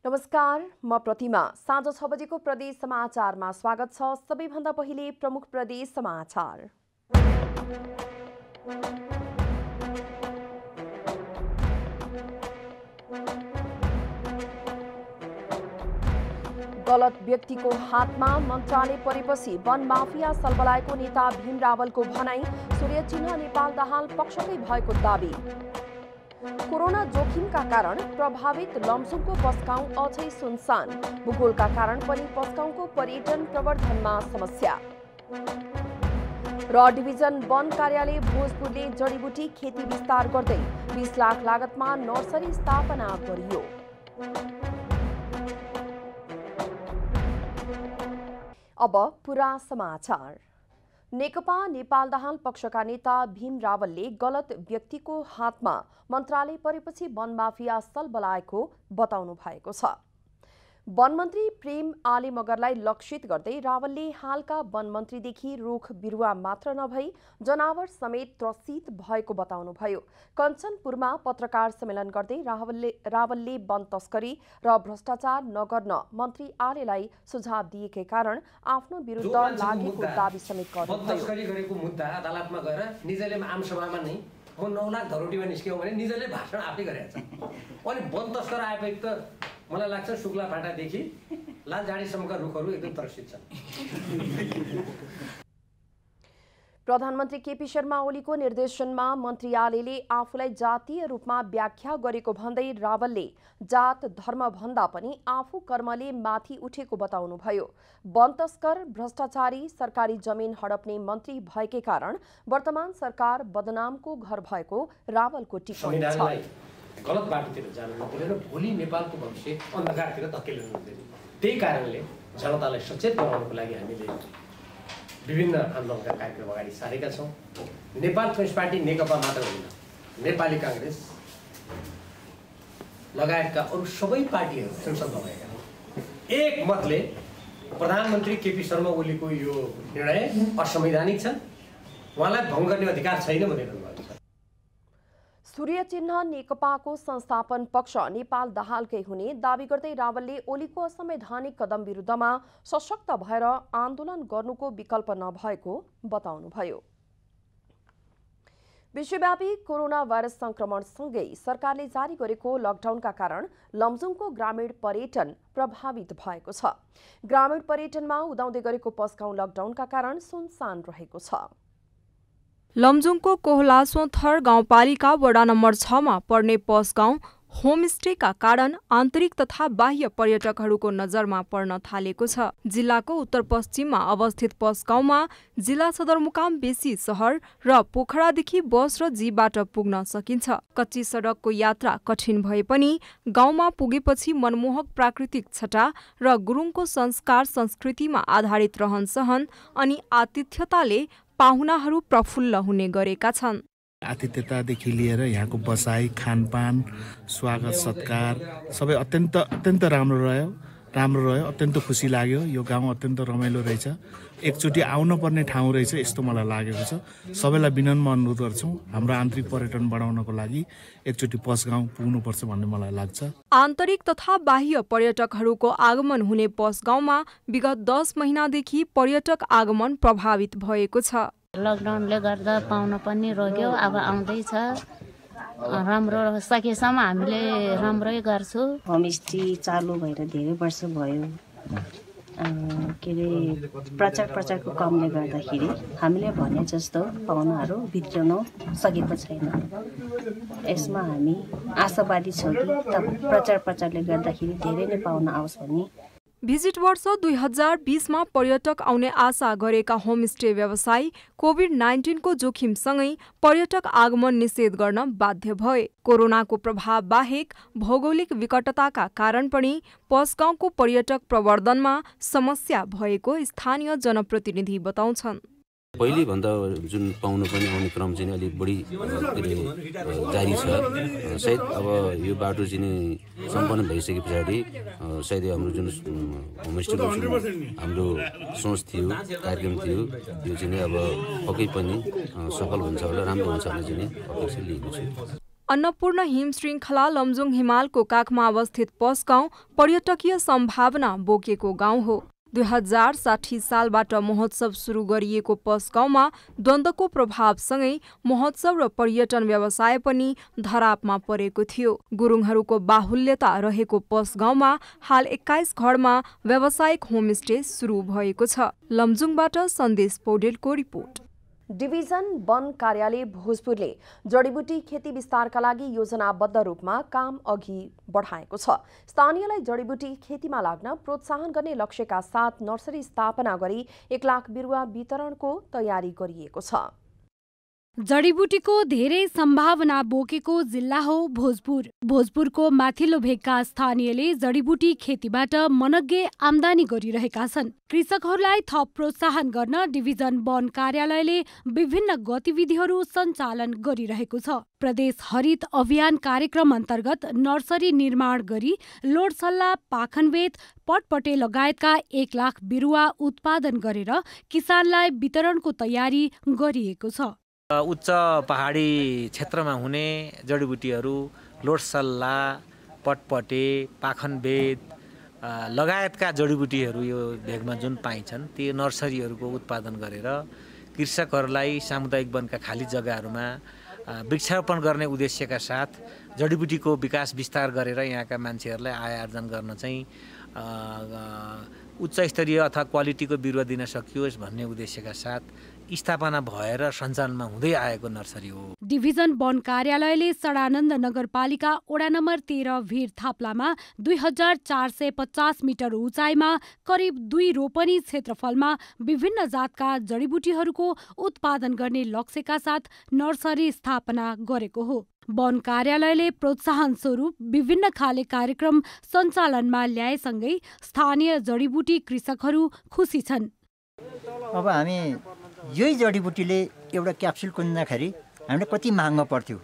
नमस्कार म प्रतिमा साँझ छ बजेको प्रदेश समाचारमा स्वागत छ सबैभन्दा पहिले प्रमुख प्रदेश समाचार गलत व्यक्तिको हातमा मन्त्रालय परेपछि वन माफिया सलबलाएको नेता भीम रावलको भनाई सूर्य चिन्ह नेपाल दहाल पक्षकै भएको दावी कोरोना जोखिमका कारण प्रभावित लम्सुङको पस्काउँ अझै सुनसान भूगोलका कारण पनि पस्काउको पर्यटन प्रवर्धनमा समस्या र डिभिजन वन कार्यालय भोजपुरले जडीबुटी खेती विस्तार गर्दै बिस लाख लागतमा नर्सरी स्थापना गरियो अब पुरा समाचार नेकपा नेपाल दाहाल पक्षका नेता भीम रावलले गलत व्यक्तिको हातमा मन्त्रालय परेपछि वनमाफिया सल बलाएको बताउनु भएको छ वनमन्त्री प्रेम आले मगरलाई लक्षित गर्दै रावलले हालका वनमन्त्रीदेखि रुख बिरुवा मात्र नभई जनावर समेत त्रसित भएको बताउनुभयो कञ्चनपुरमा पत्रकार सम्मेलन गर्दै रावलले रावलले वन तस्करी र भ्रष्टाचार नगर्न मन्त्री आलेलाई सुझाव दिएकै कारण आफ्नो विरुद्ध लागेको दावी समेत गर्नुभयो अब नौ लाख धरोटीमा निस्क्यौँ भने निजले भाषण आफै गरेछ अनि वन तस्कर आएपछि त मलाई लाग्छ शुक्ला फाटादेखि जाडीसम्मका रुखहरू एकदम तर्सित छन् प्रधानमन्त्री केपी शर्मा ओलीको निर्देशनमा आलेले आफूलाई जातीय रूपमा व्याख्या गरेको भन्दै रावलले जात धर्म भन्दा पनि आफू कर्मले माथि उठेको बताउनुभयो वन तस्कर भ्रष्टाचारी सरकारी जमिन हडप्ने मन्त्री भएकै कारण वर्तमान सरकार बदनामको घर भएको रावलको टिप्पणी छ गलत बाटोतिर जान भोलि नेपालको भविष्य अन्धकारतिर धकेल्नु हुँदैन त्यही कारणले जनतालाई सचेत गराउनको लागि हामीले विभिन्न आन्दोलनका कार्यक्रम अगाडि सारेका छौँ नेपाल कम्युनिस्ट पार्टी नेकपा मात्र होइन नेपाली काङ्ग्रेस लगायतका अरू सबै पार्टीहरू संसदमा भएका एक मतले प्रधानमन्त्री केपी शर्मा ओलीको यो निर्णय असंवैधानिक छ उहाँलाई भङ्ग गर्ने अधिकार छैन भनेर सूर्य चिन्ह नेकपाको संस्थापन पक्ष नेपाल दहालकै हुने दावी गर्दै रावलले ओलीको असंवैधानिक कदम विरुद्धमा सशक्त भएर आन्दोलन गर्नुको विकल्प नभएको बताउनुभयो विश्वव्यापी कोरोना भाइरस संक्रमणसँगै सरकारले जारी गरेको लकडाउनका कारण लमजुङको ग्रामीण पर्यटन प्रभावित भएको छ ग्रामीण पर्यटनमा उदाउँदै गरेको पस्काउँ लकडाउनका कारण सुनसान रहेको छ लमजुङको कोहलासो थर गाउँपालिका वडा नम्बर छमा पर्ने पस गाउँ होमस्टेका कारण आन्तरिक तथा बाह्य पर्यटकहरूको नजरमा पर्न थालेको छ जिल्लाको उत्तर पश्चिममा अवस्थित पस गाउँमा जिल्ला सदरमुकाम बेसी सहर र पोखरादेखि बस र जीबाट पुग्न सकिन्छ कच्ची सडकको यात्रा कठिन भए पनि गाउँमा पुगेपछि मनमोहक प्राकृतिक छटा र गुरुङको संस्कार संस्कृतिमा आधारित रहन अनि आतिथ्यताले पाहुनाहरू प्रफुल्ल हुने गरेका छन् आतिथ्यतादेखि लिएर यहाँको बसाई खानपान स्वागत सत्कार सबै अत्यन्त अत्यन्त राम्रो रह्यो राम्रो रह्यो अत्यन्त खुसी लाग्यो यो गाउँ अत्यन्त रमाइलो रहेछ एकचोटि आउनुपर्ने ठाउँ रहेछ यस्तो मलाई लागेको छ सबैलाई विनम्र अनुरोध गर्छौँ हाम्रो आन्तरिक पर्यटन बढाउनको लागि एकचोटि पस गाउँ पुग्नुपर्छ भन्ने मलाई लाग्छ आन्तरिक तथा बाह्य पर्यटकहरूको आगमन हुने पस गाउँमा विगत दस महिनादेखि पर्यटक आगमन प्रभावित भएको छ लकडाउनले गर्दा पाउन पनि रोक्यो अब आउँदैछ राम्रो सकेसम्म हामीले राम्रै गर्छु होमस्टे चालु भएर धेरै वर्ष भयो के अरे प्रचार प्रचारको कमले गर्दाखेरि हामीले भने जस्तो पाहुनाहरू भित्रनु सकेको छैन यसमा हामी आशावादी छौँ कि प्रचार प्रचारले गर्दाखेरि धेरै नै पाहुना आओस् भन्ने भिजिट वर्ष दुई हजार बिसमा पर्यटक आउने आशा गरेका होमस्टे व्यवसायी कोभिड नाइन्टिनको जोखिमसँगै पर्यटक आगमन निषेध गर्न बाध्य भए कोरोनाको प्रभाव बाहेक भौगोलिक विकटताका कारण पनि पसगाउँको पर्यटक प्रवर्धनमा समस्या भएको स्थानीय जनप्रतिनिधि बताउँछन् भन्दा जुन पाउनु पनि आउने क्रम चाहिँ अलिक बढी के अरे जारी छ सायद अब यो बाटो चाहिँ सम्पन्न भइसके पछाडि सायद हाम्रो जुन होमस्टेको हाम्रो सोच थियो कार्यक्रम थियो यो चाहिँ अब पक्कै पनि सफल हुन्छ होला राम्रो हुन्छ होला चाहिँ अपेक्षा लिएको छु अन्नपूर्ण हिम श्रृङ्खला लमजुङ हिमालको काखमा अवस्थित पस गाउँ पर्यटकीय सम्भावना बोकेको गाउँ हो दुई हजार साठी सालबाट महोत्सव सुरु गरिएको पस्काउमा द्वन्द्वको प्रभावसँगै महोत्सव र पर्यटन व्यवसाय पनि धरापमा परेको थियो गुरुङहरूको बाहुल्यता रहेको पसगाउँमा हाल एक्काइस घरमा व्यावसायिक होमस्टे सुरु भएको छ लमजुङबाट सन्देश पौडेलको रिपोर्ट डिभिजन वन कार्यालय भोजपुरले जडीबुटी खेती विस्तारका लागि योजनाबद्ध रूपमा काम अघि बढाएको छ स्थानीयलाई जडीबुटी खेतीमा लाग्न प्रोत्साहन गर्ने लक्ष्यका साथ नर्सरी स्थापना गरी एक लाख बिरुवा वितरणको तयारी गरिएको छ जडीबुटीको धेरै सम्भावना बोकेको जिल्ला हो भोजपुर भोजपुरको माथिल्लो भेगका स्थानीयले जडीबुटी खेतीबाट मनग्गे आमदानी गरिरहेका छन् कृषकहरूलाई थप प्रोत्साहन गर्न डिभिजन वन कार्यालयले विभिन्न गतिविधिहरू सञ्चालन गरिरहेको छ प्रदेश हरित अभियान कार्यक्रम अन्तर्गत नर्सरी निर्माण गरी लोडसल्ला पाखनवेत पटपटे लगायतका एक लाख बिरुवा उत्पादन गरेर किसानलाई वितरणको तयारी गरिएको छ उच्च पहाडी क्षेत्रमा हुने जडीबुटीहरू लोटसल्ला पटपटे पाखनबेद लगायतका जडीबुटीहरू यो भेगमा जुन पाइन्छन् ती नर्सरीहरूको उत्पादन गरेर कृषकहरूलाई सामुदायिक वनका खाली जग्गाहरूमा वृक्षारोपण गर्ने उद्देश्यका साथ जडीबुटीको विकास विस्तार गरेर यहाँका मान्छेहरूलाई आय आर्जन गर्न चाहिँ उच्च स्तरीय अथवा क्वालिटीको बिरुवा दिन सकियोस् भन्ने उद्देश्यका साथ स्थापना भएर सञ्चालनमा हुँदै आएको नर्सरी हो डिभिजन वन कार्यालयले सडानन्द नगरपालिका ओडा नम्बर तेह्र भिर थाप्लामा दुई हजार चार सय पचास मिटर उचाइमा करिब दुई रोपनी क्षेत्रफलमा विभिन्न जातका जडीबुटीहरूको उत्पादन गर्ने लक्ष्यका साथ नर्सरी स्थापना गरेको हो वन कार्यालयले प्रोत्साहन स्वरूप विभिन्न खाले कार्यक्रम सञ्चालनमा ल्याएसँगै स्थानीय जडीबुटी कृषकहरू खुसी छन् अब हामी यही जडीबुटीले एउटा क्याप्सुल कुन्दाखेरि हामीलाई कति महँगो पर्थ्यो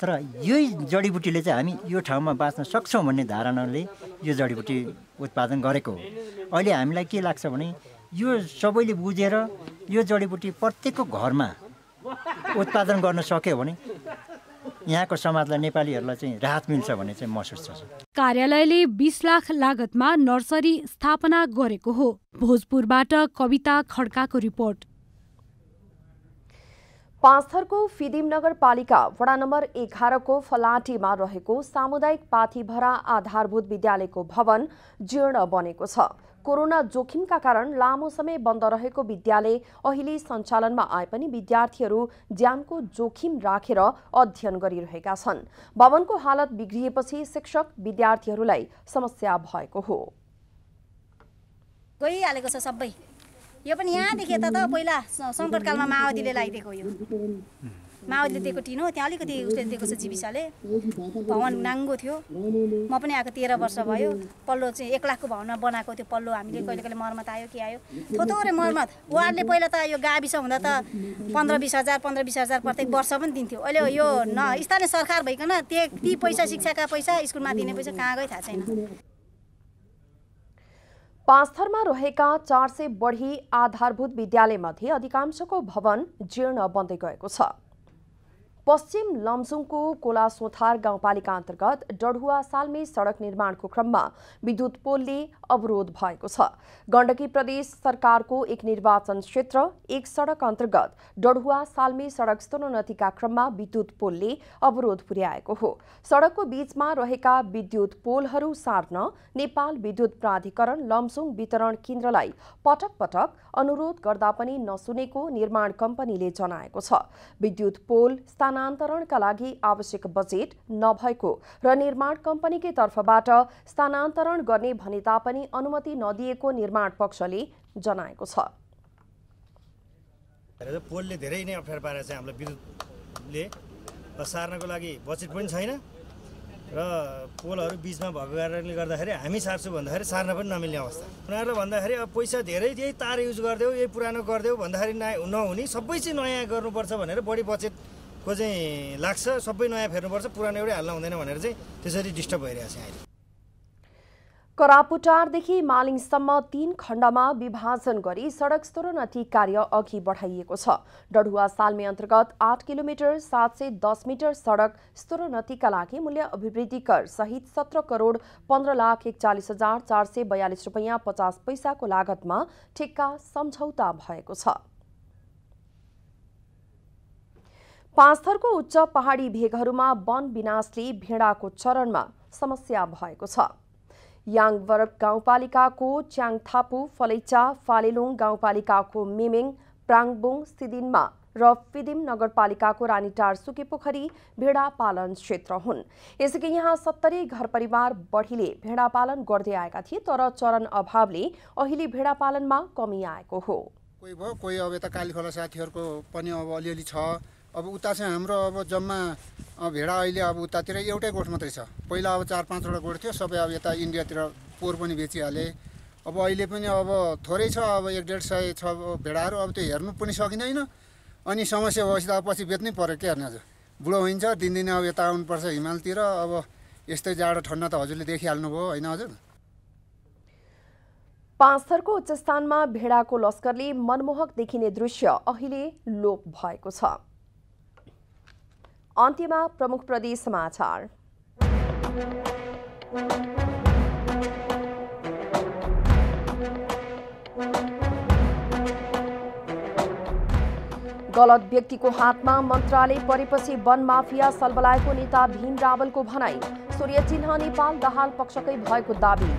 तर यही जडीबुटीले चाहिँ हामी यो ठाउँमा बाँच्न सक्छौँ भन्ने धारणाले यो जडीबुटी उत्पादन गरेको हो अहिले हामीलाई के लाग्छ भने यो सबैले बुझेर यो जडीबुटी प्रत्येकको घरमा उत्पादन गर्न सक्यो भने यहाँको समाजलाई नेपालीहरूलाई चाहिँ राहत मिल्छ भन्ने चाहिँ महसुस छ कार्यालयले बिस लाख लागतमा नर्सरी स्थापना गरेको हो भोजपुरबाट कविता खड्काको रिपोर्ट पाँचथरको फिदिम नगरपालिका वडा नम्बर एघारको फलाटीमा रहेको सामुदायिक पाथीभरा आधारभूत विद्यालयको भवन जीर्ण बनेको छ कोरोना जोखिमका कारण लामो समय बन्द रहेको विद्यालय अहिले सञ्चालनमा आए पनि विद्यार्थीहरू ज्यानको जोखिम राखेर अध्ययन गरिरहेका छन् भवनको हालत बिग्रिएपछि शिक्षक विद्यार्थीहरूलाई समस्या भएको हो गइहालेको छ सबै यो पनि यहाँ यता त पहिला सङ्कटकालमा माओवादीले लगाइदिएको यो माओवादीले दिएको टिन हो त्यहाँ अलिकति उसले दिएको छ जीविसाले भवन नाङ्गो थियो म पनि आएको तेह्र वर्ष भयो पल्लो चाहिँ एक लाखको भवनमा बनाएको थियो पल्लो हामीले कहिले कहिले मर्मत आयो कि आयो थोथोरे मर्मत वार्डले पहिला त यो गाविस हुँदा त पन्ध्र बिस हजार पन्ध्र बिस हजार प्रत्येक वर्ष पनि दिन्थ्यो अहिले यो न स्थानीय सरकार भइकन त्यही ती पैसा शिक्षाका पैसा स्कुलमा दिने पैसा कहाँ गई थाहा छैन पाँचथरमा रहेका चार सय बढी आधारभूत विद्यालयमध्ये अधिकांशको भवन जीर्ण बन्दै गएको छ पश्चिम लम्सुङको कोलासोथार गाउँपालिका अन्तर्गत डढुवा सालमे सडक निर्माणको क्रममा विद्युत पोलले अवरोध भएको छ गण्डकी प्रदेश सरकारको एक निर्वाचन क्षेत्र एक सडक अन्तर्गत डढुवा सालमे सडक स्तरोन्नतिका क्रममा विद्युत पोलले अवरोध पुर्याएको हो सडकको बीचमा रहेका विद्युत पोलहरू सार्न नेपाल विद्युत प्राधिकरण लमसुङ वितरण केन्द्रलाई पटक पटक अनुरोध गर्दा पनि नसुनेको निर्माण कम्पनीले जनाएको छ विद्युत पोल स्थान स्थानान्तरणका लागि आवश्यक बजेट नभएको र निर्माण कम्पनीकै तर्फबाट स्थानान्तरण गर्ने भने तापनि अनुमति नदिएको निर्माण पक्षले जनाएको छ पोलले धेरै नै अप्ठ्यारो पारेर चाहिँ हामीलाई विद्युतले सार्नको लागि बजेट पनि छैन र पोलहरू बिचमा भएको कारणले गर्दाखेरि हामी सार्छु भन्दाखेरि सार्न पनि नमिल्ने अवस्था उनीहरूलाई भन्दाखेरि अब पैसा धेरै यही तार युज गरिदेऊ यही पुरानो गरिदेऊ भन्दाखेरि नयाँ नहुने सबै चाहिँ नयाँ गर्नुपर्छ भनेर बढी बजेट को चाहिँ लाग्छ सबै नयाँ फेर्नुपर्छ पुरानो एउटै हाल्न हुँदैन भनेर चाहिँ त्यसरी डिस्टर्ब भइरहेको छ अहिले करापुटारदेखि मालिङसम्म तीन खण्डमा विभाजन गरी सडक स्तरोन्नति कार्य अघि बढाइएको छ डढुवा सालमे अन्तर्गत आठ किलोमिटर सात सय दस मिटर सडक स्तरोन्नतिका लागि मूल्य अभिवृद्धि कर सहित सत्र करोड पन्ध्र लाख एकचालिस हजार चार सय बयालिस रुपियाँ पचास पैसाको लागतमा ठेक्का सम्झौता भएको छ पाँचथरको उच्च पहाडी भेगहरूमा वन विनाशले भेडाको चरणमा समस्या भएको छ याङवरक गाउँपालिकाको च्याङथापु फलैचा फालेलुङ गाउँपालिकाको मेमेङ प्राङबुङ सिदिनमा र फिदिम नगरपालिकाको रानीटार सुके पोखरी भेडा पालन क्षेत्र हुन् यसकै यहाँ सत्तरी घर परिवार बढीले भेडा पालन गर्दै आएका थिए तर चरण अभावले अहिले भेडा पालनमा कमी आएको हो कोही भयो कोही अब यता कालीखोला साथीहरूको पनि अब अलिअलि छ अब उता चाहिँ हाम्रो अब जम्मा भेडा अहिले अब उतातिर एउटै गोठ मात्रै छ पहिला अब चार पाँचवटा गोठ थियो सबै अब यता इन्डियातिर पोहोर पनि बेचिहाले अब अहिले पनि अब थोरै छ अब एक डेढ सय छ भेडाहरू अब त्यो हेर्नु पनि सकिँदैन अनि समस्या भएपछि त अब पछि बेच्नै पऱ्यो क्या आज बुढो हुन्छ दिनदिनै अब यता आउनुपर्छ हिमालतिर अब यस्तै जाडो ठन्डा त हजुरले देखिहाल्नु देखिहाल्नुभयो होइन हजुर पाँच थरको उच्च स्थानमा भेडाको लस्करले मनमोहक देखिने दृश्य अहिले लोप भएको छ अन्त्यमा प्रमुख प्रदेश समाचार गलत व्यक्तिको हातमा मन्त्रालय परेपछि वन माफिया सलबलाएको नेता भीम रावलको भनाई सूर्य चिन्ह नेपाल दहाल पक्षकै भएको दावी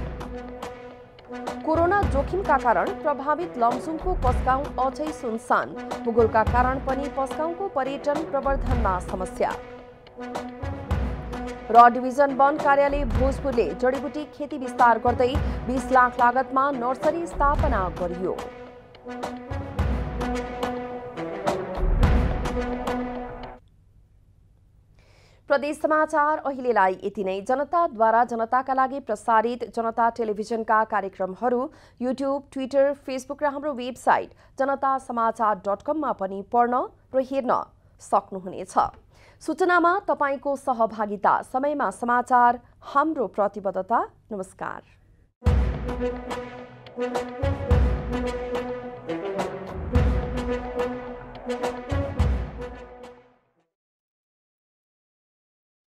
कोरोना जोखिमका कारण प्रभावित लमसुङको पस्काउ अझै सुनसान भूगोलका कारण पनि पस्काउको पर्यटन प्रवर्धनमा समस्या र डिभिजन वन कार्यालय भोजपुरले जडीबुटी खेती विस्तार गर्दै 20 लाख लागतमा नर्सरी स्थापना गरियो प्रदेश समाचार अहिलेलाई यति नै जनताद्वारा जनताका लागि प्रसारित जनता टेलिभिजनका कार्यक्रमहरू युट्युब ट्विटर फेसबुक र हाम्रो वेबसाइट जनता समाचार डट कममा पनि पढ्न र हेर्न सक्नुहुनेछ सूचनामा तपाईँको सहभागिता समयमा समाचार हाम्रो प्रतिबद्धता नमस्कार